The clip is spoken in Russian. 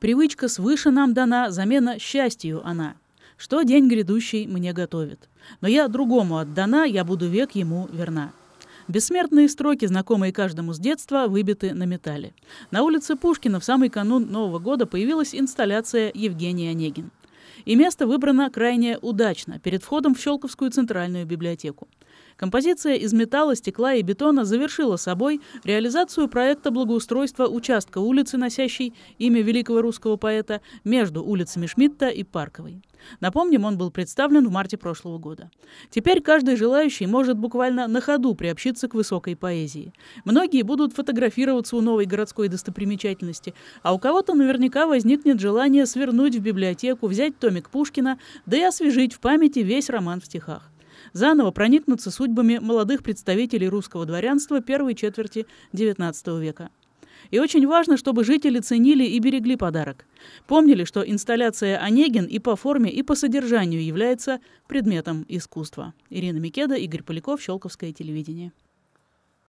Привычка свыше нам дана, замена счастью она. Что день грядущий мне готовит. Но я другому отдана, я буду век ему верна. Бессмертные строки, знакомые каждому с детства, выбиты на металле. На улице Пушкина в самый канун Нового года появилась инсталляция «Евгений Онегин». И место выбрано крайне удачно, перед входом в Щелковскую центральную библиотеку. Композиция из металла, стекла и бетона завершила собой реализацию проекта благоустройства участка улицы, носящей имя великого русского поэта, между улицами Шмидта и Парковой. Напомним, он был представлен в марте прошлого года. Теперь каждый желающий может буквально на ходу приобщиться к высокой поэзии. Многие будут фотографироваться у новой городской достопримечательности, а у кого-то наверняка возникнет желание свернуть в библиотеку, взять перечитать томик Пушкина, да и освежить в памяти весь роман в стихах. Заново проникнуться судьбами молодых представителей русского дворянства первой четверти XIX века. И очень важно, чтобы жители ценили и берегли подарок. Помнили, что инсталляция «Онегин» и по форме, и по содержанию является предметом искусства. Ирина Микеда, Игорь Поляков, Щелковское телевидение.